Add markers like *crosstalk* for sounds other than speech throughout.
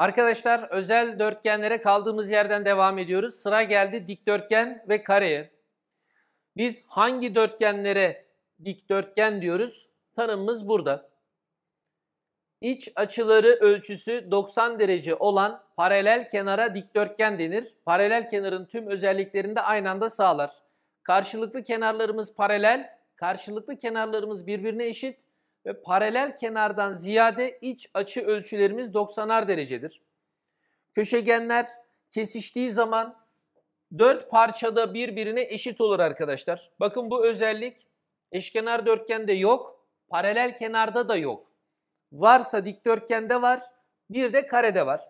Arkadaşlar özel dörtgenlere kaldığımız yerden devam ediyoruz. Sıra geldi dikdörtgen ve kareye. Biz hangi dörtgenlere dikdörtgen diyoruz? Tanımımız burada. İç açıları ölçüsü 90 derece olan paralel kenara dikdörtgen denir. Paralel kenarın tüm özelliklerini de aynı anda sağlar. Karşılıklı kenarlarımız paralel, karşılıklı kenarlarımız birbirine eşit ve paralel kenardan ziyade iç açı ölçülerimiz 90'ar derecedir. Köşegenler kesiştiği zaman dört parçada birbirine eşit olur arkadaşlar. Bakın bu özellik eşkenar dörtgende yok, paralel kenarda da yok. Varsa dikdörtgende var, bir de karede var.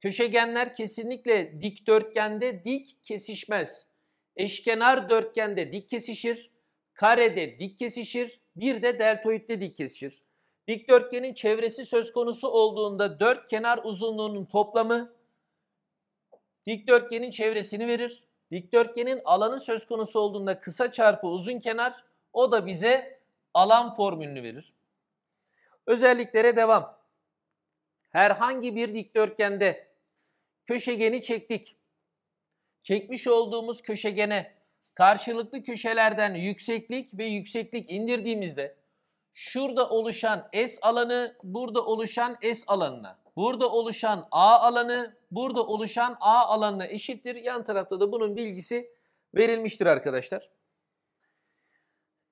Köşegenler kesinlikle dikdörtgende dik kesişmez. Eşkenar dörtgende dik kesişir, karede dik kesişir, bir de deltoidle dik kesişir. Dikdörtgenin çevresi söz konusu olduğunda dört kenar uzunluğunun toplamı dikdörtgenin çevresini verir. Dikdörtgenin alanı söz konusu olduğunda kısa çarpı uzun kenar o da bize alan formülünü verir. Özelliklere devam. Herhangi bir dikdörtgende köşegeni çektik. Çekmiş olduğumuz köşegene karşılıklı köşelerden yükseklik ve yükseklik indirdiğimizde şurada oluşan S alanı burada oluşan S alanına, burada oluşan A alanı burada oluşan A alanına eşittir. Yan tarafta da bunun bilgisi verilmiştir arkadaşlar.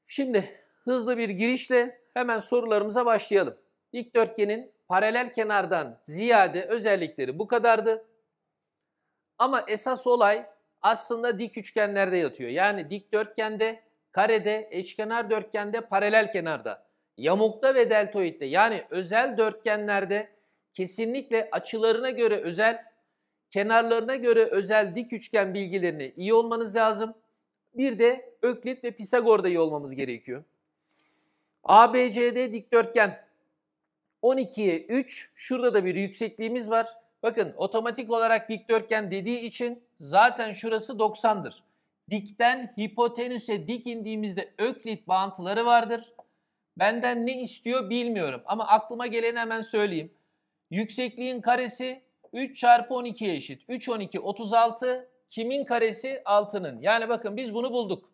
Şimdi hızlı bir girişle hemen sorularımıza başlayalım. Dikdörtgenin paralel kenardan ziyade özellikleri bu kadardı. Ama esas olay aslında dik üçgenlerde yatıyor. Yani dik dikdörtgende, karede, eşkenar dörtgende, paralel kenarda, yamukta ve deltoidde yani özel dörtgenlerde kesinlikle açılarına göre özel, kenarlarına göre özel dik üçgen bilgilerini iyi olmanız lazım. Bir de Öklit ve Pisagor'da iyi olmamız gerekiyor. ABCD dikdörtgen 12'ye 3. Şurada da bir yüksekliğimiz var. Bakın otomatik olarak dikdörtgen dediği için Zaten şurası 90'dır. Dikten hipotenüse dik indiğimizde öklit bağıntıları vardır. Benden ne istiyor bilmiyorum ama aklıma geleni hemen söyleyeyim. Yüksekliğin karesi 3 çarpı 12 eşit. 3 12 36 kimin karesi 6'nın. Yani bakın biz bunu bulduk.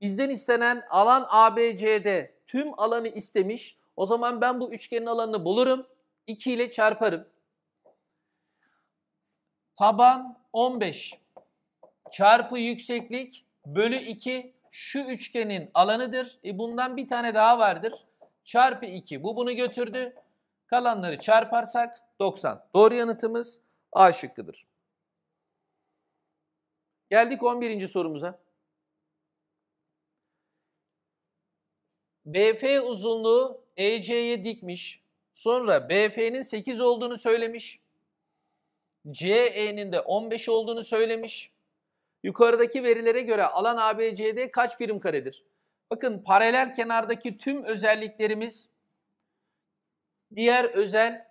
Bizden istenen alan ABC'de tüm alanı istemiş. O zaman ben bu üçgenin alanını bulurum. 2 ile çarparım. Taban 15 çarpı yükseklik bölü 2 şu üçgenin alanıdır. E bundan bir tane daha vardır. Çarpı 2 bu bunu götürdü. Kalanları çarparsak 90. Doğru yanıtımız A şıkkıdır. Geldik 11. sorumuza. BF uzunluğu EC'ye dikmiş. Sonra BF'nin 8 olduğunu söylemiş. CE'nin de 15 olduğunu söylemiş. Yukarıdaki verilere göre alan ABCD kaç birim karedir? Bakın paralel kenardaki tüm özelliklerimiz diğer özel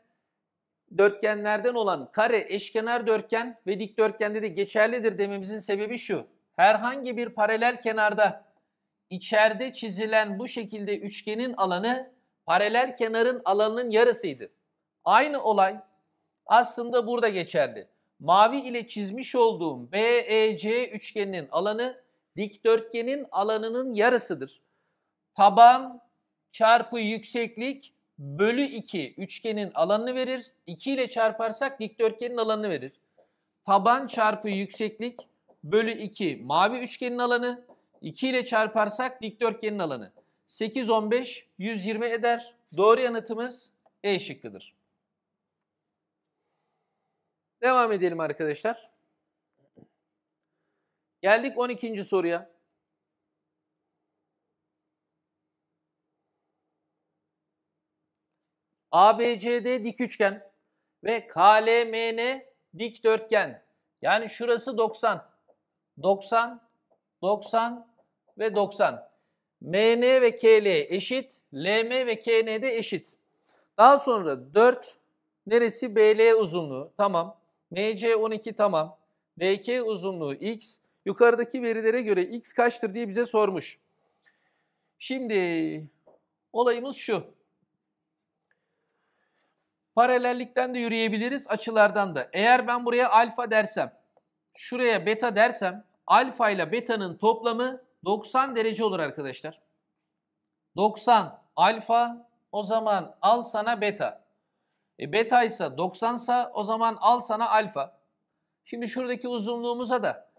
dörtgenlerden olan kare, eşkenar dörtgen ve dikdörtgende de geçerlidir dememizin sebebi şu. Herhangi bir paralel kenarda içeride çizilen bu şekilde üçgenin alanı paralel kenarın alanının yarısıydı. Aynı olay aslında burada geçerli. Mavi ile çizmiş olduğum BEC üçgeninin alanı dikdörtgenin alanının yarısıdır. Taban çarpı yükseklik bölü 2 üçgenin alanını verir. 2 ile çarparsak dikdörtgenin alanını verir. Taban çarpı yükseklik bölü 2 mavi üçgenin alanı. 2 ile çarparsak dikdörtgenin alanı. 8, 15, 120 eder. Doğru yanıtımız E şıkkıdır. Devam edelim arkadaşlar. Geldik 12. soruya. ABCD dik üçgen ve KLMN dik dörtgen. Yani şurası 90. 90, 90 ve 90. MN ve KL eşit. LM ve KN de eşit. Daha sonra 4 neresi BL uzunluğu. Tamam. MC12 tamam. BK uzunluğu X. Yukarıdaki verilere göre X kaçtır diye bize sormuş. Şimdi olayımız şu. Paralellikten de yürüyebiliriz açılardan da. Eğer ben buraya alfa dersem, şuraya beta dersem alfa ile beta'nın toplamı 90 derece olur arkadaşlar. 90 alfa o zaman al sana beta. E beta ise 90 sa o zaman al sana alfa. Şimdi şuradaki uzunluğumuza da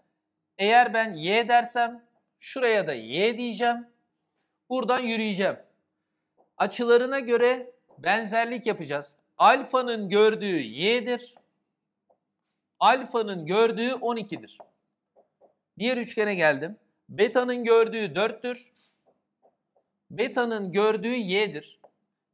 eğer ben y dersem şuraya da y diyeceğim. Buradan yürüyeceğim. Açılarına göre benzerlik yapacağız. Alfanın gördüğü y'dir. Alfanın gördüğü 12'dir. Diğer üçgene geldim. Beta'nın gördüğü 4'tür. Beta'nın gördüğü y'dir.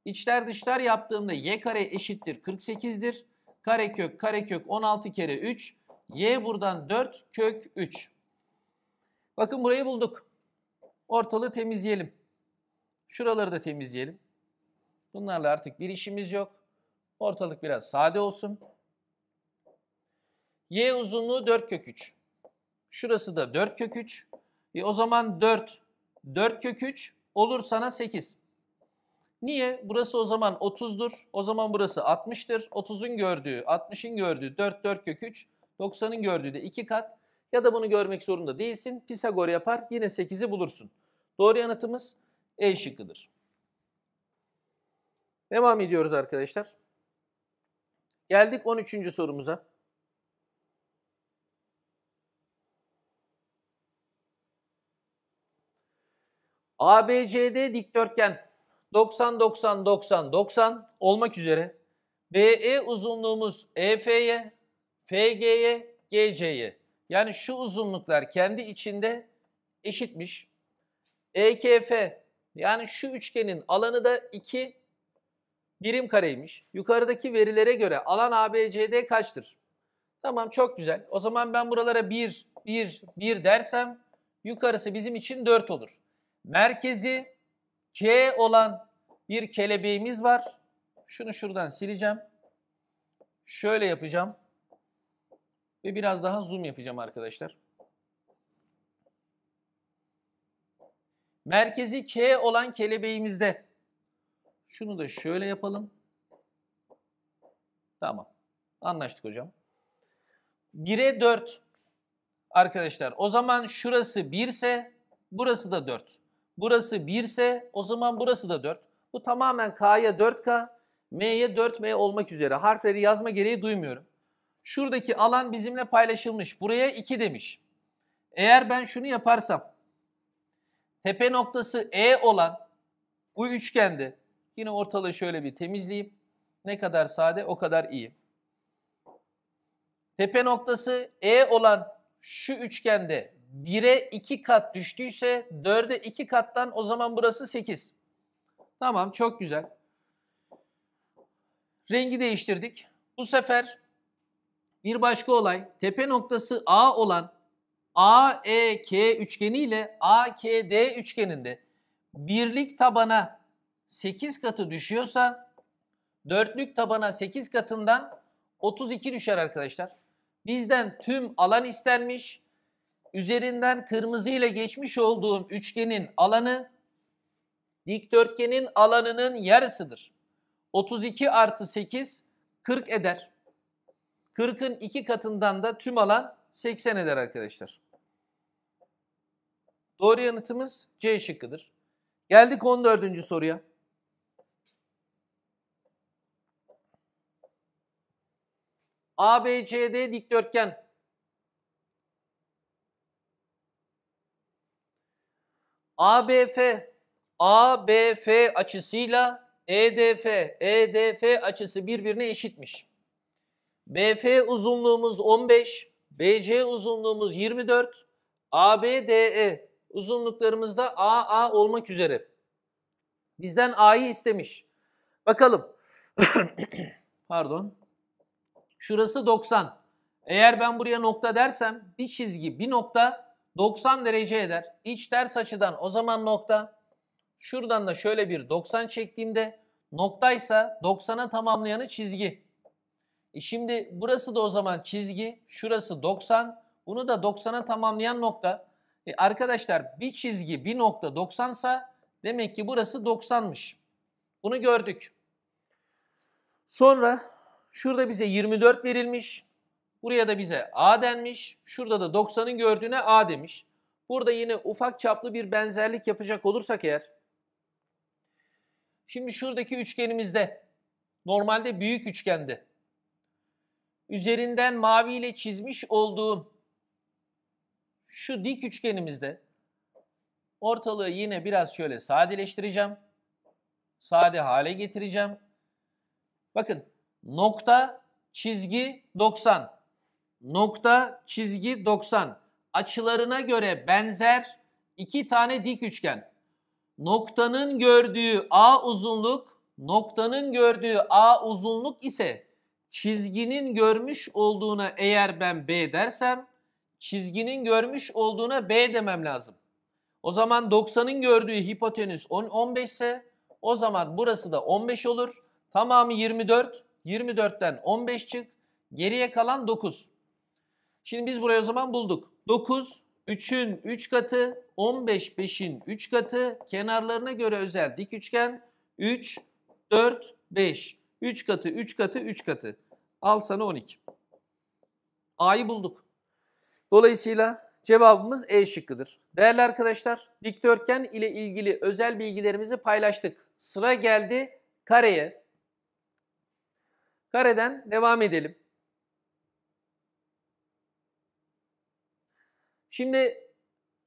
İçler dışlar yaptığımda y kare eşittir 48'dir. Karekök karekök 16 kere 3. Y buradan 4 kök 3. Bakın burayı bulduk. Ortalığı temizleyelim. Şuraları da temizleyelim. Bunlarla artık bir işimiz yok. Ortalık biraz sade olsun. Y uzunluğu 4 kök 3. Şurası da 4 kök 3. E o zaman 4, 4 kök 3 olur sana 8. Niye? Burası o zaman 30'dur. O zaman burası 60'tır. 30'un gördüğü, 60'ın gördüğü 4, 4 kök 3. 90'ın gördüğü de 2 kat. Ya da bunu görmek zorunda değilsin. Pisagor yapar. Yine 8'i bulursun. Doğru yanıtımız E şıkkıdır. Devam ediyoruz arkadaşlar. Geldik 13. sorumuza. ABCD dikdörtgen 90, 90, 90, 90 olmak üzere BE uzunluğumuz EF'ye, FG'ye, GC'ye. Yani şu uzunluklar kendi içinde eşitmiş. EKF yani şu üçgenin alanı da 2 birim kareymiş. Yukarıdaki verilere göre alan ABCD kaçtır? Tamam çok güzel. O zaman ben buralara 1, 1, 1 dersem yukarısı bizim için 4 olur. Merkezi K olan bir kelebeğimiz var. Şunu şuradan sileceğim. Şöyle yapacağım. Ve biraz daha zoom yapacağım arkadaşlar. Merkezi K olan kelebeğimizde. Şunu da şöyle yapalım. Tamam. Anlaştık hocam. 1'e 4 arkadaşlar. O zaman şurası 1 ise burası da 4. Burası 1 ise o zaman burası da 4. Bu tamamen K'ya 4K, M'ye 4M olmak üzere. Harfleri yazma gereği duymuyorum. Şuradaki alan bizimle paylaşılmış. Buraya 2 demiş. Eğer ben şunu yaparsam tepe noktası E olan bu üçgende yine ortalığı şöyle bir temizleyeyim. Ne kadar sade o kadar iyi. Tepe noktası E olan şu üçgende 1'e 2 kat düştüyse 4'e 2 kattan o zaman burası 8. Tamam çok güzel. Rengi değiştirdik. Bu sefer bir başka olay tepe noktası A olan AEK üçgeni ile AKD üçgeninde birlik tabana 8 katı düşüyorsa dörtlük tabana 8 katından 32 düşer arkadaşlar. Bizden tüm alan istenmiş üzerinden kırmızı ile geçmiş olduğum üçgenin alanı dikdörtgenin alanının yarısıdır. 32 artı 8 40 eder. 40'ın iki katından da tüm alan 80 eder arkadaşlar. Doğru yanıtımız C şıkkıdır. Geldik 14. soruya. ABCD dikdörtgen ABF, ABF açısıyla EDF, EDF açısı birbirine eşitmiş. BF uzunluğumuz 15, BC uzunluğumuz 24, ABDE uzunluklarımız da AA olmak üzere. Bizden A'yı istemiş. Bakalım. *clears throat* Pardon. Şurası 90. Eğer ben buraya nokta dersem bir çizgi bir nokta 90 derece eder. İç ters açıdan o zaman nokta. Şuradan da şöyle bir 90 çektiğimde noktaysa 90'a tamamlayanı çizgi. E şimdi burası da o zaman çizgi. Şurası 90. Bunu da 90'a tamamlayan nokta. E arkadaşlar bir çizgi bir nokta 90 sa demek ki burası 90'mış. Bunu gördük. Sonra şurada bize 24 verilmiş. Buraya da bize A denmiş. Şurada da 90'ın gördüğüne A demiş. Burada yine ufak çaplı bir benzerlik yapacak olursak eğer. Şimdi şuradaki üçgenimizde normalde büyük üçgende üzerinden maviyle çizmiş olduğum şu dik üçgenimizde ortalığı yine biraz şöyle sadeleştireceğim. Sade hale getireceğim. Bakın nokta çizgi 90 nokta, çizgi 90. Açılarına göre benzer iki tane dik üçgen. Noktanın gördüğü A uzunluk, noktanın gördüğü A uzunluk ise çizginin görmüş olduğuna eğer ben B dersem, çizginin görmüş olduğuna B demem lazım. O zaman 90'ın gördüğü hipotenüs 10, 15 ise o zaman burası da 15 olur. Tamamı 24. 24'ten 15 çık. Geriye kalan 9. Şimdi biz buraya o zaman bulduk. 9, 3'ün 3 katı, 15, 5'in 3 katı, kenarlarına göre özel dik üçgen, 3, 4, 5. 3 katı, 3 katı, 3 katı. Al sana 12. A'yı bulduk. Dolayısıyla cevabımız E şıkkıdır. Değerli arkadaşlar, dikdörtgen ile ilgili özel bilgilerimizi paylaştık. Sıra geldi kareye. Kareden devam edelim. Şimdi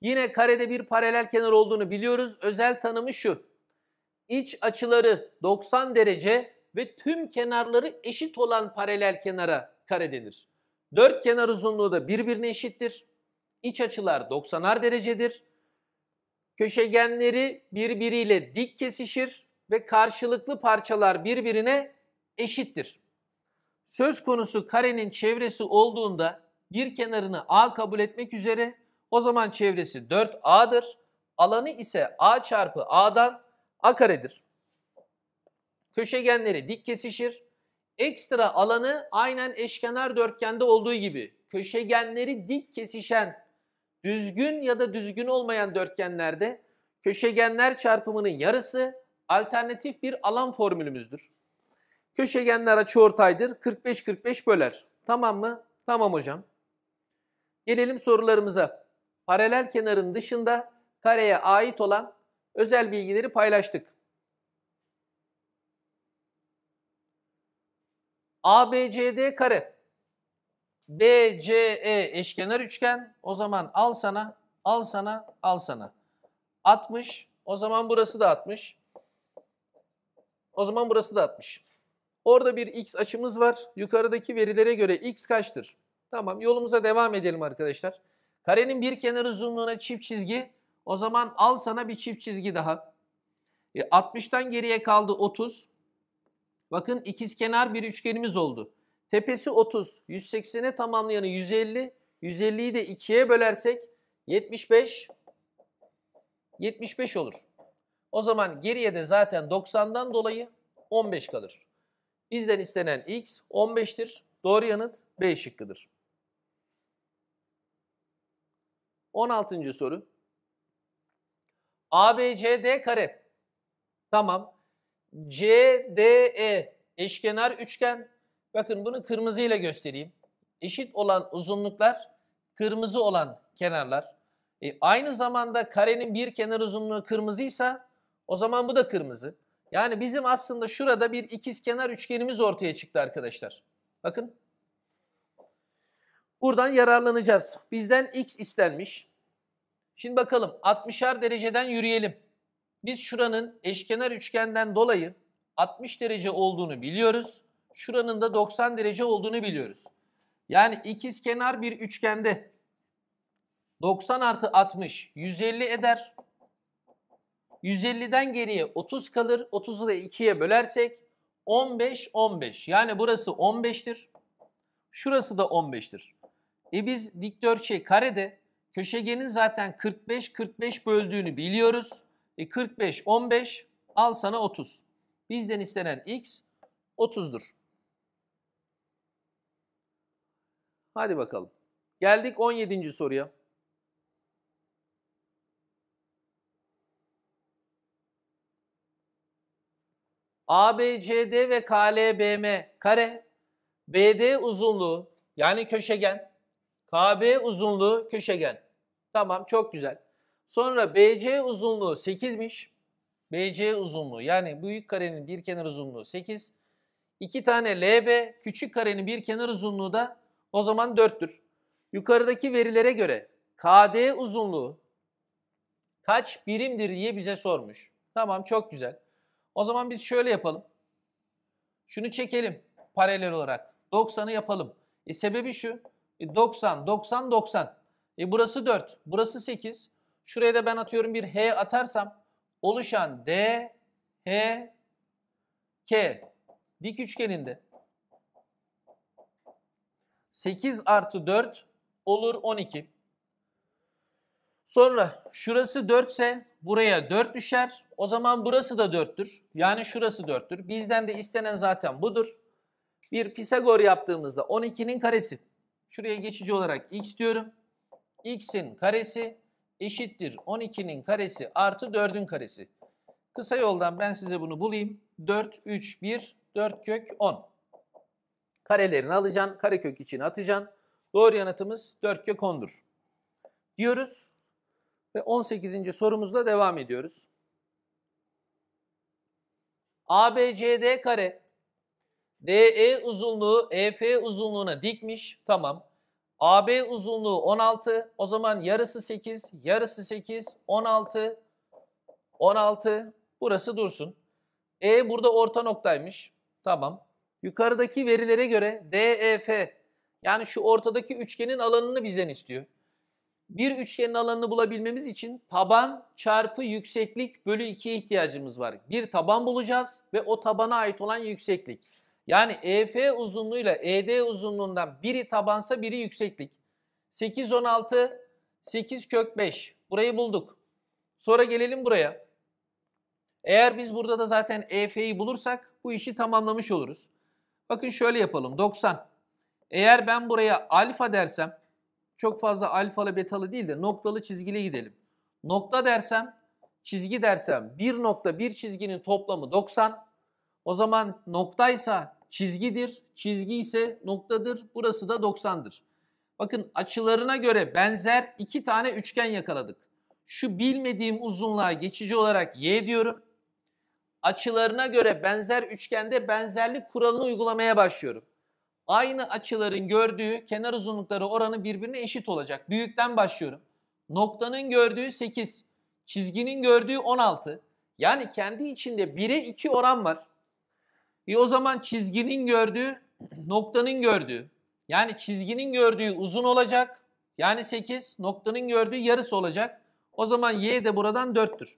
yine karede bir paralel kenar olduğunu biliyoruz. Özel tanımı şu. İç açıları 90 derece ve tüm kenarları eşit olan paralel kenara kare denir. Dört kenar uzunluğu da birbirine eşittir. İç açılar 90'ar derecedir. Köşegenleri birbiriyle dik kesişir ve karşılıklı parçalar birbirine eşittir. Söz konusu karenin çevresi olduğunda bir kenarını A kabul etmek üzere o zaman çevresi 4A'dır. Alanı ise A çarpı A'dan A karedir. Köşegenleri dik kesişir. Ekstra alanı aynen eşkenar dörtgende olduğu gibi köşegenleri dik kesişen düzgün ya da düzgün olmayan dörtgenlerde köşegenler çarpımının yarısı alternatif bir alan formülümüzdür. Köşegenler açıortaydır. 45-45 böler. Tamam mı? Tamam hocam. Gelelim sorularımıza paralel kenarın dışında kareye ait olan özel bilgileri paylaştık. ABCD kare BCE eşkenar üçgen o zaman al sana al sana al sana 60 o zaman burası da 60 o zaman burası da 60 orada bir x açımız var yukarıdaki verilere göre x kaçtır tamam yolumuza devam edelim arkadaşlar Karenin bir kenarı uzunluğuna çift çizgi. O zaman al sana bir çift çizgi daha. E, 60'tan geriye kaldı 30. Bakın ikiz kenar bir üçgenimiz oldu. Tepesi 30. 180'e tamamlayanı 150. 150'yi de 2'ye bölersek 75. 75 olur. O zaman geriye de zaten 90'dan dolayı 15 kalır. Bizden istenen x 15'tir. Doğru yanıt B şıkkıdır. 16. soru. ABCD kare. Tamam. CDE eşkenar üçgen. Bakın bunu kırmızıyla göstereyim. Eşit olan uzunluklar, kırmızı olan kenarlar. E, aynı zamanda karenin bir kenar uzunluğu kırmızıysa o zaman bu da kırmızı. Yani bizim aslında şurada bir ikizkenar üçgenimiz ortaya çıktı arkadaşlar. Bakın Buradan yararlanacağız. Bizden x istenmiş. Şimdi bakalım 60'ar dereceden yürüyelim. Biz şuranın eşkenar üçgenden dolayı 60 derece olduğunu biliyoruz. Şuranın da 90 derece olduğunu biliyoruz. Yani ikizkenar bir üçgende 90 artı 60 150 eder. 150'den geriye 30 kalır. 30'u da 2'ye bölersek 15 15. Yani burası 15'tir. Şurası da 15'tir. E biz dikdörtgen şey, karede köşegenin zaten 45 45 böldüğünü biliyoruz. E 45 15 al sana 30. Bizden istenen x 30'dur. Hadi bakalım. Geldik 17. soruya. ABCD ve KLBM kare BD uzunluğu yani köşegen KB uzunluğu köşegen. Tamam çok güzel. Sonra BC uzunluğu 8'miş. BC uzunluğu yani büyük karenin bir kenar uzunluğu 8. 2 tane LB küçük karenin bir kenar uzunluğu da o zaman 4'tür. Yukarıdaki verilere göre KD uzunluğu kaç birimdir diye bize sormuş. Tamam çok güzel. O zaman biz şöyle yapalım. Şunu çekelim paralel olarak. 90'ı yapalım. E sebebi şu. E 90, 90, 90. E burası 4, burası 8. Şuraya da ben atıyorum bir H atarsam oluşan D, H, K dik üçgeninde 8 artı 4 olur 12. Sonra şurası 4 ise buraya 4 düşer. O zaman burası da 4'tür. Yani şurası 4'tür. Bizden de istenen zaten budur. Bir Pisagor yaptığımızda 12'nin karesi Şuraya geçici olarak x diyorum. x'in karesi eşittir 12'nin karesi artı 4'ün karesi. Kısa yoldan ben size bunu bulayım. 4, 3, 1, 4 kök 10. Karelerini alacaksın, karekök içine atacaksın. Doğru yanıtımız 4 kök 10'dur. Diyoruz ve 18. sorumuzla devam ediyoruz. ABCD kare DE uzunluğu EF uzunluğuna dikmiş. Tamam. AB uzunluğu 16. O zaman yarısı 8, yarısı 8, 16, 16. Burası dursun. E burada orta noktaymış. Tamam. Yukarıdaki verilere göre DEF yani şu ortadaki üçgenin alanını bizden istiyor. Bir üçgenin alanını bulabilmemiz için taban çarpı yükseklik bölü 2'ye ihtiyacımız var. Bir taban bulacağız ve o tabana ait olan yükseklik. Yani EF uzunluğuyla ED uzunluğundan biri tabansa biri yükseklik. 8, 16, 8 kök 5. Burayı bulduk. Sonra gelelim buraya. Eğer biz burada da zaten EF'yi bulursak bu işi tamamlamış oluruz. Bakın şöyle yapalım. 90. Eğer ben buraya alfa dersem çok fazla alfalı betalı değil de noktalı çizgili gidelim. Nokta dersem çizgi dersem bir nokta bir çizginin toplamı 90. O zaman noktaysa çizgidir, çizgi ise noktadır, burası da 90'dır. Bakın açılarına göre benzer iki tane üçgen yakaladık. Şu bilmediğim uzunluğa geçici olarak y diyorum. Açılarına göre benzer üçgende benzerlik kuralını uygulamaya başlıyorum. Aynı açıların gördüğü kenar uzunlukları oranı birbirine eşit olacak. Büyükten başlıyorum. Noktanın gördüğü 8, çizginin gördüğü 16. Yani kendi içinde 1'e 2 oran var. E o zaman çizginin gördüğü noktanın gördüğü. Yani çizginin gördüğü uzun olacak. Yani 8 noktanın gördüğü yarısı olacak. O zaman y de buradan 4'tür.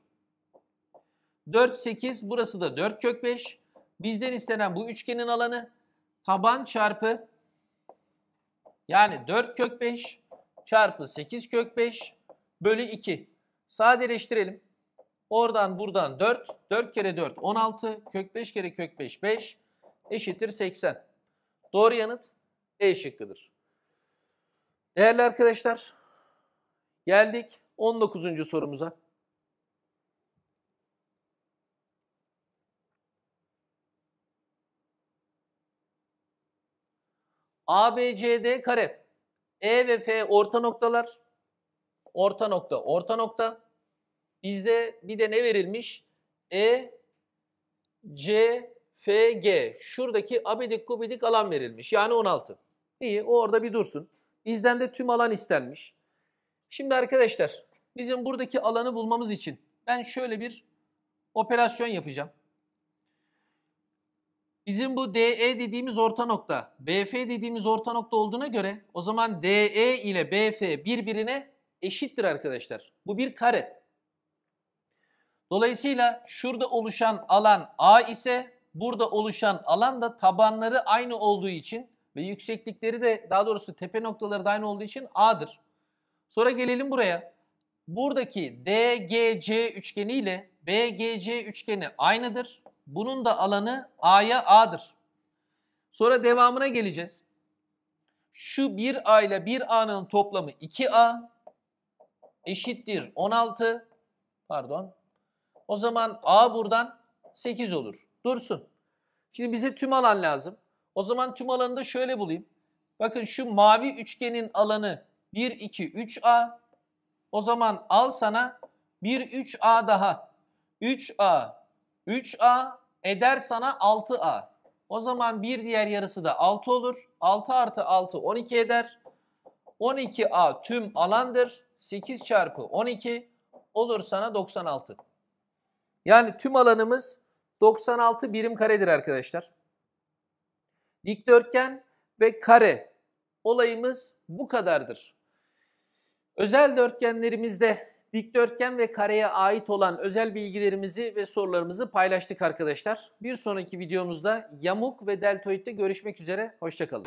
4, 8 burası da 4 kök 5. Bizden istenen bu üçgenin alanı taban çarpı yani 4 kök 5 çarpı 8 kök 5 bölü 2. Sadeleştirelim. Oradan buradan 4. 4 kere 4 16. Kök 5 kere kök 5 5. Eşittir 80. Doğru yanıt E şıkkıdır. Değerli arkadaşlar geldik 19. sorumuza. A B C D kare. E ve F orta noktalar. Orta nokta, orta nokta. Bizde bir de ne verilmiş? E, C, F, G. Şuradaki abidik gubidik alan verilmiş. Yani 16. İyi o orada bir dursun. Bizden de tüm alan istenmiş. Şimdi arkadaşlar bizim buradaki alanı bulmamız için ben şöyle bir operasyon yapacağım. Bizim bu DE dediğimiz orta nokta, BF dediğimiz orta nokta olduğuna göre o zaman DE ile BF birbirine eşittir arkadaşlar. Bu bir kare. Dolayısıyla şurada oluşan alan A ise burada oluşan alan da tabanları aynı olduğu için ve yükseklikleri de daha doğrusu tepe noktaları da aynı olduğu için A'dır. Sonra gelelim buraya. Buradaki DGC üçgeni ile BGC üçgeni aynıdır. Bunun da alanı A'ya A'dır. Sonra devamına geleceğiz. Şu 1A ile 1A'nın toplamı 2A eşittir 16 pardon o zaman A buradan 8 olur. Dursun. Şimdi bize tüm alan lazım. O zaman tüm alanı da şöyle bulayım. Bakın şu mavi üçgenin alanı 1, 2, 3A. O zaman al sana 1, 3A daha. 3A, 3A eder sana 6A. O zaman bir diğer yarısı da 6 olur. 6 artı 6 12 eder. 12A tüm alandır. 8 çarpı 12 olur sana 96. Yani tüm alanımız 96 birim karedir arkadaşlar. Dikdörtgen ve kare olayımız bu kadardır. Özel dörtgenlerimizde dikdörtgen ve kareye ait olan özel bilgilerimizi ve sorularımızı paylaştık arkadaşlar. Bir sonraki videomuzda yamuk ve deltoid'de görüşmek üzere. Hoşçakalın.